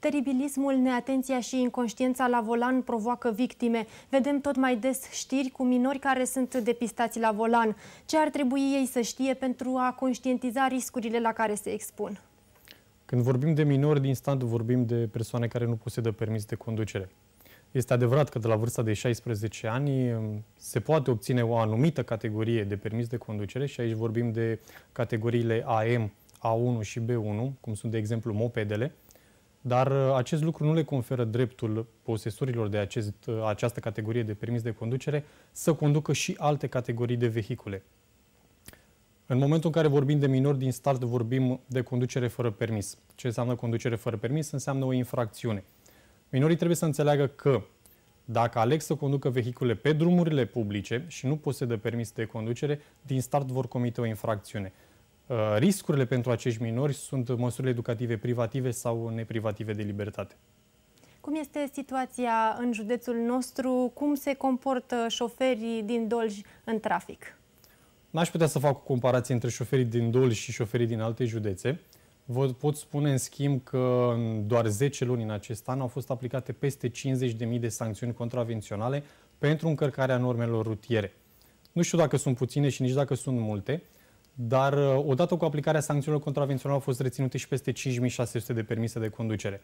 Teribilismul, neatenția și inconștiența la volan provoacă victime. Vedem tot mai des știri cu minori care sunt depistați la volan. Ce ar trebui ei să știe pentru a conștientiza riscurile la care se expun? Când vorbim de minori, din stand vorbim de persoane care nu posedă permis de conducere. Este adevărat că de la vârsta de 16 ani um, se poate obține o anumită categorie de permis de conducere și aici vorbim de categoriile AM, A1 și B1, cum sunt de exemplu mopedele, dar uh, acest lucru nu le conferă dreptul posesorilor de acest, uh, această categorie de permis de conducere să conducă și alte categorii de vehicule. În momentul în care vorbim de minori din start, vorbim de conducere fără permis. Ce înseamnă conducere fără permis? Înseamnă o infracțiune. Minorii trebuie să înțeleagă că dacă aleg să conducă vehicule pe drumurile publice și nu posedă permis de conducere, din start vor comite o infracțiune. Uh, riscurile pentru acești minori sunt măsurile educative privative sau neprivative de libertate. Cum este situația în județul nostru? Cum se comportă șoferii din Dolj în trafic? N-aș putea să fac o comparație între șoferii din Dolj și șoferii din alte județe. Vă pot spune, în schimb, că în doar 10 luni în acest an au fost aplicate peste 50.000 de sancțiuni contravenționale pentru încărcarea normelor rutiere. Nu știu dacă sunt puține și nici dacă sunt multe, dar uh, odată cu aplicarea sancțiunilor contravenționale au fost reținute și peste 5600 de permise de conducere.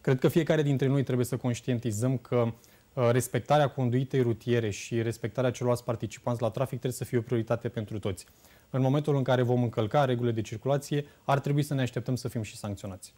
Cred că fiecare dintre noi trebuie să conștientizăm că uh, respectarea conduitei rutiere și respectarea celorlalți participanți la trafic trebuie să fie o prioritate pentru toți. În momentul în care vom încălca regulile de circulație, ar trebui să ne așteptăm să fim și sancționați.